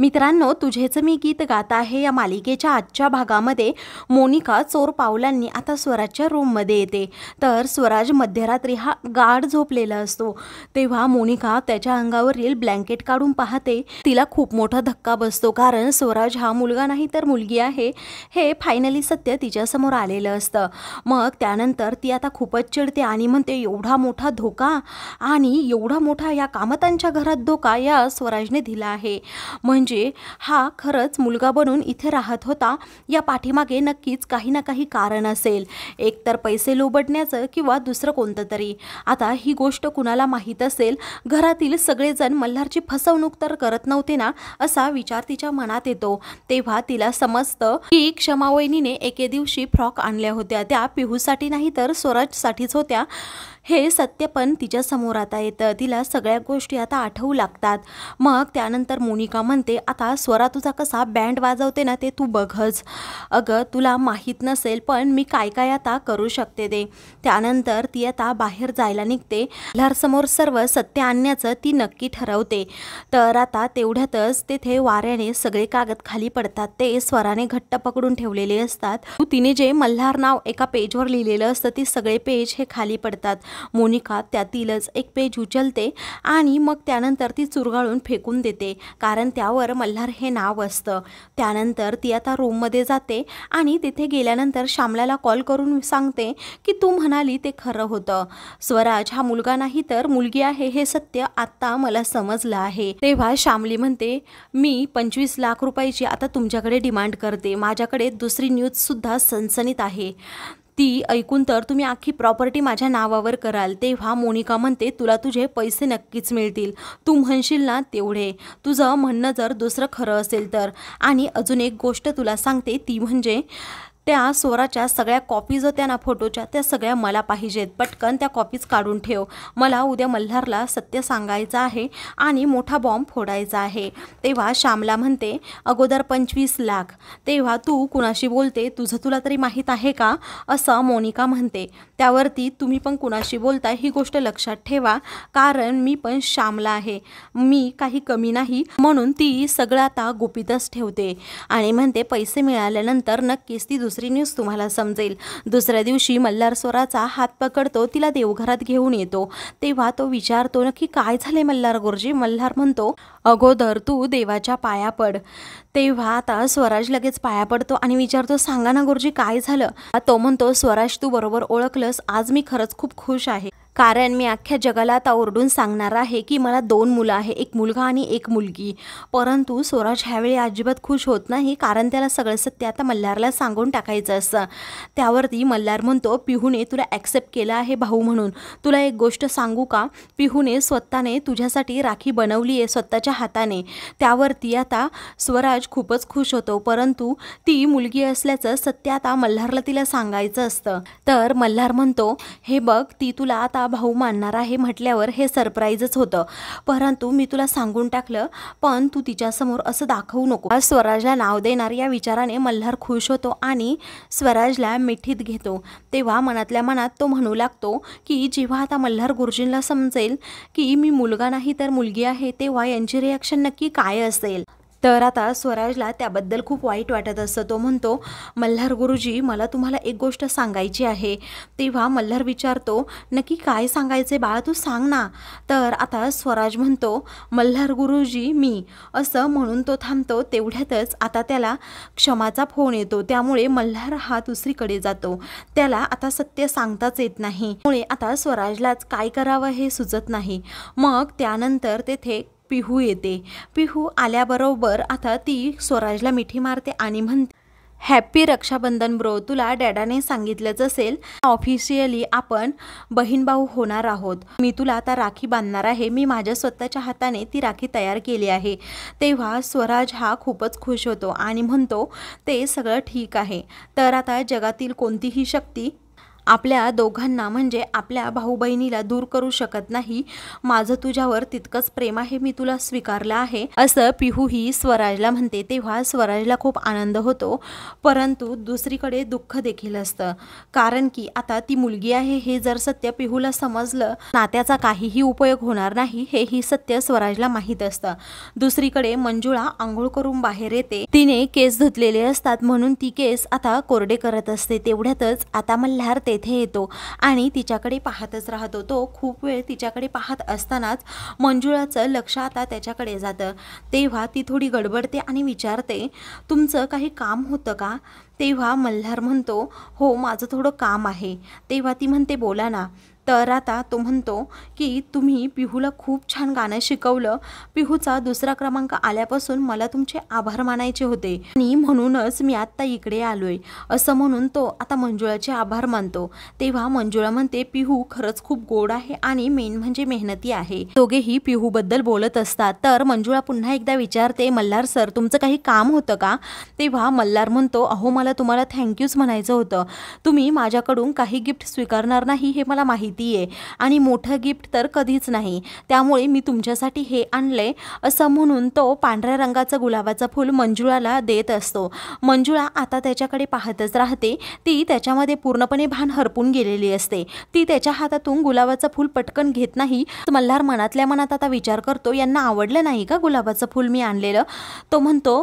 मित्रांनो तुझेचं मी गीत गात आहे या मालिकेच्या आजच्या भागामध्ये मोनिका चोर पावलांनी आता स्वराजच्या रूममध्ये येते तर स्वराज मध्यरात्री हा गाढ झोपलेला असतो तेव्हा मोनिका त्याच्या अंगावरील ब्लँकेट काढून पाहते तिला खूप मोठा धक्का बसतो कारण स्वराज हा मुलगा नाही तर मुलगी आहे हे फायनली सत्य तिच्यासमोर आलेलं असतं मग त्यानंतर ती आता खूपच चिडते आणि म्हणते एवढा मोठा धोका आणि एवढा मोठा या कामतांच्या घरात धोका या स्वराजने दिला आहे म्हणजे म्हणजे हा खरंच मुलगा बनून इथे राहत होता या पाठीमागे नक्कीच काही ना काही कारण असेल एकतर पैसे लोबडण्याचं किंवा दुसरं कोणतं तरी आता ही गोष्ट कुणाला माहीत असेल घरातील सगळेजण मल्हारची फसवणूक तर करत नव्हते ना असा विचार तिच्या मनात येतो तेव्हा तिला समजतं की क्षमावहिनीने एके दिवशी फ्रॉक आणल्या होत्या त्या पिहूसाठी नाही तर स्वराजसाठीच होत्या हे सत्य पण तिच्यासमोर आता येतं तिला सगळ्या गोष्टी आता आठवू लागतात मग त्यानंतर मोनिका म्हणते आता स्वरा तुझा कसा बँड वाजवते ना ते तू बघच अगं तुला माहीत नसेल पण मी काय काय आता करू शकते ते त्यानंतर ती आता बाहेर जायला निघते लहरसमोर सर्व सत्य आणण्याचं ती नक्की ठरवते तर आता तेवढ्यातच तेथे वाऱ्याने सगळे कागद खाली पडतात ते स्वराने घट्ट पकडून ठेवलेले असतात तिने जे मल्हार नाव एका पेजवर लिहिलेलं असतं ती सगळे पेज हे खाली पडतात मोनिका त्यातीलच एक पेज उचलते आणि मग त्यानंतर ती चुरगाळून फेकून देते कारण त्यावर मल्हार हे नाव असतं त्यानंतर ती आता रूममध्ये जाते आणि तिथे गेल्यानंतर श्यामलाला कॉल करून सांगते की तू म्हणाली ते खरं होतं स्वराज हा मुलगा नाही तर मुलगी आहे हे सत्य आत्ता मला समजलं आहे तेव्हा श्यामली म्हणते मी पंचवीस लाख रुपयाची आता तुमच्याकडे डिमांड करते माझ्याकडे दुसरी न्यूजसुद्धा सनसनीत आहे ती ऐकून तर तुम्ही आखी प्रॉपर्टी माझ्या नावावर कराल तेव्हा मोनिका म्हणते तुला तुझे पैसे नक्कीच मिळतील तू म्हणशील ना तेवढे तुझं म्हणणं जर दुसरं खरं असेल तर आणि अजून एक गोष्ट तुला सांगते ती म्हणजे त्या स्वराच्या सगळ्या कॉपीज होत्या ना फोटोच्या त्या सगळ्या मला पाहिजेत पटकन त्या कॉपीज काढून ठेव मला उद्या मल्हारला सत्य सांगायचं आहे आणि मोठा बॉम्ब फोडायचा आहे तेव्हा श्यामला म्हणते अगोदर पंचवीस लाख तेव्हा तू कुणाशी बोलते तुझं तुला तरी माहीत आहे का असं मोनिका म्हणते त्यावरती तुम्ही पण कुणाशी बोलता ही गोष्ट लक्षात ठेवा कारण मी पण श्यामला आहे मी काही कमी नाही म्हणून ती सगळं आता गुपितच ठेवते आणि म्हणते पैसे मिळाल्यानंतर नक्कीच ती दुसरी न्यूज तुम्हाला समजेल दुसऱ्या दिवशी मल्हार स्वराचा हात पकडतो तिला देवघरात घेऊन येतो तेव्हा तो विचारतो की काय झाले मल्हार गुरुजी मल्हार म्हणतो अगोदर तू देवाच्या पाया पड तेव्हा आता स्वराज लगेच पाया पडतो आणि विचारतो सांगा ना गुरुजी काय झालं तो म्हणतो स्वराज तू बरोबर ओळखलंस आज मी खरंच खूप खुश आहे कारण मी अख्ख्या जगाला आता ओरडून सांगणार आहे की मला दोन मुलं आहे एक मुलगा आणि एक मुलगी परंतु स्वराज ह्यावेळी अजिबात खुश होत नाही कारण त्याला सगळं सत्य आता मल्हारला सांगून टाकायचं असतं त्यावरती मल्हार म्हणतो पिहूने तुला ॲक्सेप्ट केलं आहे भाऊ म्हणून तुला एक गोष्ट सांगू का पिहूने स्वतःने तुझ्यासाठी राखी बनवली आहे स्वतःच्या हाताने त्यावरती आता स्वराज खूपच खुश होतो परंतु ती मुलगी असल्याचं सत्य आता मल्हारला तिला सांगायचं असतं तर मल्हार म्हणतो हे बघ ती तुला आता असा भाऊ मानणार आहे म्हटल्यावर हे सरप्राईजच होतं परंतु मी तुला सांगून टाकलं पण तू तिच्यासमोर असं दाखवू नको स्वराजला नाव देणार या विचाराने मल्हार खुश होतो आणि स्वराजला मिठीत घेतो तेव्हा मनातल्या मनात तो म्हणू लागतो की जेव्हा आता मल्हार गुरुजींना समजेल की मी मुलगा नाही तर मुलगी आहे तेव्हा यांची रिॲक्शन नक्की काय असेल तर आता स्वराजला त्याबद्दल खूप वाईट वाटत असतं तो म्हणतो मल्हार गुरुजी मला तुम्हाला एक गोष्ट सांगायची आहे तेव्हा मल्हार विचारतो नक्की काय सांगायचे बाळा तू सांग ना तर आता स्वराज म्हणतो मल्हार गुरुजी मी असं म्हणून तो थांबतो तेवढ्यातच आता त्याला क्षमाचा फोन येतो त्यामुळे मल्हार हा दुसरीकडे जातो त्याला आता सत्य सांगताच येत नाही मुळे आता स्वराजलाच काय करावं हे सुचत नाही मग त्यानंतर तेथे पिहू येते पिहू आल्याबरोबर आता ती स्वराजला मिठी मारते आणि म्हणते हॅप्पी रक्षाबंधन ब्रो तुला डॅडाने सांगितलंच असेल ऑफिशियली आपण बहीण भाऊ होणार आहोत मी तुला आता राखी बांधणार आहे मी माझ्या स्वतःच्या हाताने ती राखी तयार केली आहे तेव्हा स्वराज हा खूपच खुश होतो आणि म्हणतो ते सगळं ठीक आहे तर आता जगातील कोणतीही शक्ती आपल्या दोघांना म्हणजे आपल्या भाऊ बहिणीला दूर करू शकत नाही माझं तुझ्यावर तितकंच प्रेम आहे मी तुला स्वीकारलं आहे असं पिहू ही स्वराजला म्हणते तेव्हा स्वराजला खूप आनंद होतो परंतु दुसरीकडे दुःख देखील असतं कारण की आता ती मुलगी आहे हे जर सत्य पिहूला समजलं नात्याचा काहीही उपयोग होणार नाही हे ही सत्य स्वराजला माहीत असतं दुसरीकडे मंजुळा आंघोळ करून बाहेर येते तिने केस धुतलेले असतात म्हणून ती केस आता कोरडे करत असते तेवढ्यातच आता मल्हार तेथे येतो आणि तिच्याकडे पाहतच राहतो तो खूप वेळ तिच्याकडे पाहत असतानाच मंजुळाचं लक्ष आता त्याच्याकडे जातं तेव्हा ती थोडी गडबडते आणि विचारते तुमचं काही काम होतं का तेव्हा मल्हार म्हणतो हो माझं थोडं काम आहे तेव्हा ती म्हणते बोला ना तर आता तो म्हणतो की तुम्ही पिहूला खूप छान गाणं शिकवलं पिहूचा दुसरा क्रमांक आल्यापासून मला तुमचे आभार मानायचे होते आणि म्हणूनच मी आत्ता इकडे आलोय असं म्हणून तो आता मंजुळाचे आभार मानतो तेव्हा मंजुळा म्हणते पिहू खरंच खूप गोड आहे आणि मेन म्हणजे मेहनती आहे दोघेही पिहूबद्दल बोलत असतात तर मंजुळा पुन्हा एकदा विचारते मल्हार सर तुमचं काही काम होतं का तेव्हा मल्हार म्हणतो अहो मला तुम्हाला थँक्यूच म्हणायचं होतं तुम्ही माझ्याकडून काही गिफ्ट स्वीकारणार नाही हे मला माहिती माहिती आहे आणि मोठं गिफ्ट तर कधीच नाही त्यामुळे मी तुमच्यासाठी हे आणले असं म्हणून तो पांढऱ्या रंगाचं गुलाबाचं फूल मंजुळाला देत असतो मंजुळा आता त्याच्याकडे पाहतच राहते ती त्याच्यामध्ये पूर्णपणे भान हरपून गेलेली असते ती त्याच्या हातातून गुलाबाचं फूल पटकन घेत नाही मल्हार मनातल्या मनात आता विचार करतो यांना आवडलं नाही का गुलाबाचं फूल मी आणलेलं तो म्हणतो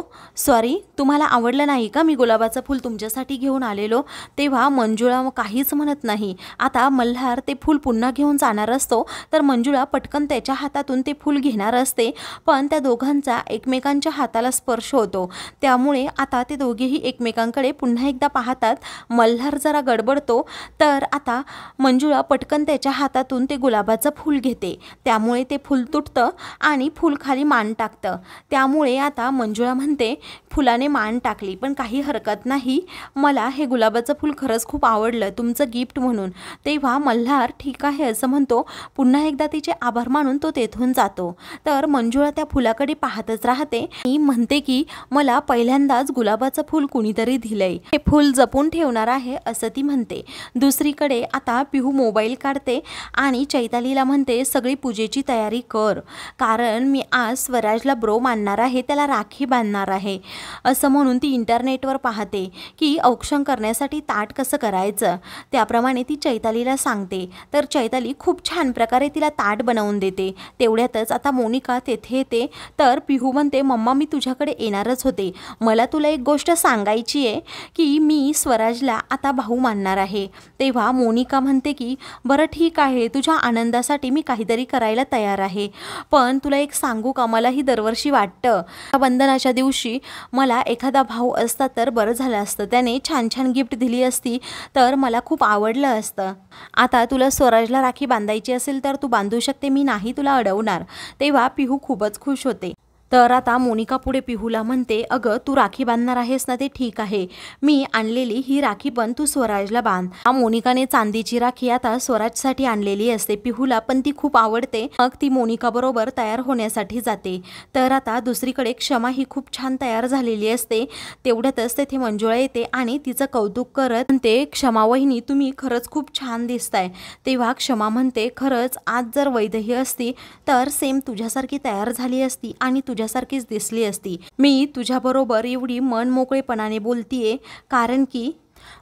सॉरी तुम्हाला आवडलं नाही का मी गुलाबाचं फूल तुमच्यासाठी घेऊन आलेलो तेव्हा मंजुळा काहीच म्हणत नाही आता मल्हार ते फूल पुन्हा घेऊन जाणार असतो तर मंजुळा पटकन त्याच्या हातातून ते फूल घेणार असते पण त्या दोघांचा एकमेकांच्या हाताला स्पर्श होतो त्यामुळे आता ते दोघेही एकमेकांकडे पुन्हा एकदा पाहतात मल्हार जरा गडबडतो तर आता मंजुळा पटकन त्याच्या हातातून ते गुलाबाचं फूल घेते त्यामुळे ते फूल तुटतं आणि फूल खाली मान टाकतं त्यामुळे आता मंजुळा म्हणते फुलाने मान टाकली पण काही हरकत नाही मला हे गुलाबाचं फूल खरंच खूप आवडलं तुमचं गिफ्ट म्हणून तेव्हा मल्हार आभार ठीक आहे असं म्हणतो पुन्हा एकदा तिचे आभार मानून तो तेथून जातो तर मंजुळा त्या फुलाकडे पाहतच राहते आणि म्हणते की मला पहिल्यांदाच गुलाबाचं फूल कुणीतरी दिलंय हे फूल जपून ठेवणार आहे असं ती म्हणते दुसरीकडे आता पिहू मोबाईल काढते आणि चैतालीला म्हणते सगळी पूजेची तयारी कर कारण मी आज स्वराजला ब्रो मानणार आहे त्याला राखी बांधणार आहे असं म्हणून ती इंटरनेटवर पाहते की औक्षण करण्यासाठी ताट कसं करायचं त्याप्रमाणे ती चैतालीला सांगते तर चैताली खूप छान प्रकारे तिला ताट बनवून देते तेवढ्यातच आता मोनिका तेथे येते तर पिहू म्हणते मम्मा मी तुझ्याकडे येणारच होते मला तुला एक गोष्ट सांगायची आहे की मी स्वराजला आता भाऊ मानणार आहे तेव्हा मोनिका म्हणते की बरं ठीक आहे तुझ्या आनंदासाठी मी काहीतरी करायला तयार आहे पण तुला एक सांगू का मलाही दरवर्षी वाटतं बंधनाच्या दिवशी मला एखादा भाऊ असता तर बरं झालं असतं त्याने छान छान गिफ्ट दिली असती तर मला खूप आवडलं असतं आता तुला स्वराजला राखी बांधायची असेल तर तू बांधू शकते मी नाही तुला अडवणार तेव्हा पिहू खूपच खुश होते तर आता मोनिका पुढे पिहूला म्हणते अगं तू राखी बांधणार आहेस ना ते ठीक आहे मी आणलेली ही राखी पण तू स्वराजला बांध मोनिकाने चांदीची राखी आता स्वराजसाठी आणलेली असते पिहूला पण ती खूप आवडते मग ती मोनिका बरोबर तयार होण्यासाठी जाते तर आता दुसरीकडे क्षमा ही खूप छान तयार झालेली असते तेवढ्यातच तेथे मंजुळा येते आणि तिचं कौतुक करत ते क्षमा वहिनी तुम्ही खरंच खूप छान दिसताय तेव्हा क्षमा म्हणते खरंच आज जर वैदही असती तर सेम तुझ्यासारखी तयार झाली असती आणि तुझ्यासारखीच दिसली असती मी तुझ्याबरोबर एवढी मन मोकळेपणाने बोलतीये कारण की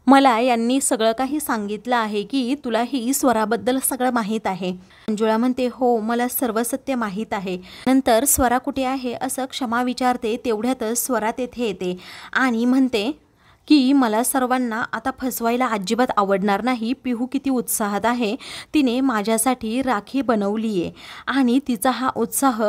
मला यांनी सगळं काही सांगितलं आहे की तुला ही स्वराबद्दल सगळं माहीत आहे अंजुळा म्हणते हो मला सर्व सत्य माहीत आहे नंतर स्वरा कुठे आहे असं क्षमा विचारते तेवढ्यातच स्वरा तेथे येते आणि म्हणते की मला सर्वांना आता फसवायला अजिबात आवडणार नाही पिहू किती उत्साहात आहे तिने माझ्यासाठी राखी बनवली आहे आणि तिचा हा उत्साह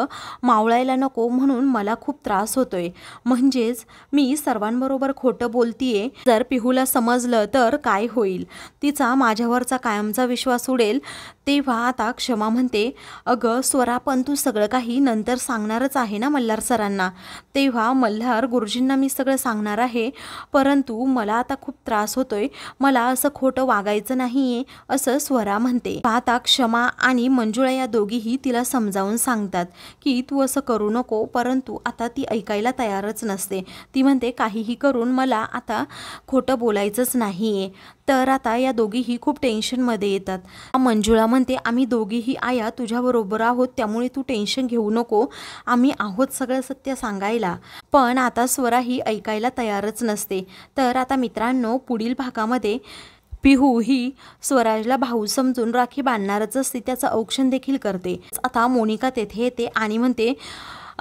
मावळायला नको म्हणून मला खूप त्रास होतोय म्हणजेच मी सर्वांबरोबर खोटं बोलतीये जर पिहूला समजलं तर काय होईल तिचा माझ्यावरचा कायमचा विश्वास उडेल तेव्हा आता क्षमा म्हणते अगं स्वरा पण तू सगळं काही नंतर सांगणारच आहे ना मल्हार सरांना तेव्हा मल्हार गुरुजींना मी सगळं सांगणार आहे परंतु परंतु मला आता खूप त्रास होतोय मला असं खोटं वागायचं नाहीये असं स्वरा म्हणते पाहता क्षमा आणि मंजुळा या दोघीही तिला समजावून सांगतात की तू असं करू नको परंतु आता ती ऐकायला तयारच नसते ती म्हणते काहीही करून मला आता खोटं बोलायचंच नाहीये तर आता या दोघीही खूप टेन्शनमध्ये येतात मंजुळा म्हणते आम्ही दोघीही आया तुझ्याबरोबर आहोत त्यामुळे तू टेन्शन घेऊ नको आम्ही आहोत सगळं सत्य सांगायला पण आता स्वरा ही ऐकायला तयारच नसते तर आता मित्रांनो पुढील भागामध्ये पिहू ही स्वराजला भाऊ समजून राखी बांधणारच असते त्याचं औक्षण देखील करते आता मोनिका तेथे येते आणि म्हणते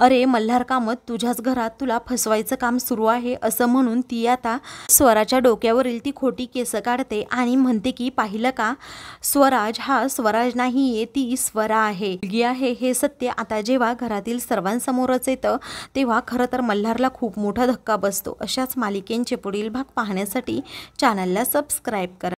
अरे मल्हार कामत तुझ्याच घरात तुला फसवायचं काम सुरू आहे असं म्हणून ती आता स्वराच्या डोक्यावरील ती खोटी केस काढते आणि म्हणते की पाहिलं का स्वराज हा स्वराज नाहीये ती स्वरा आहे मुलगी आहे हे सत्य आता जेव्हा घरातील सर्वांसमोरच येतं तेव्हा खरं तर मल्हारला खूप मोठा धक्का बसतो अशाच मालिकेंचे पुढील भाग पाहण्यासाठी चॅनलला सबस्क्राईब करा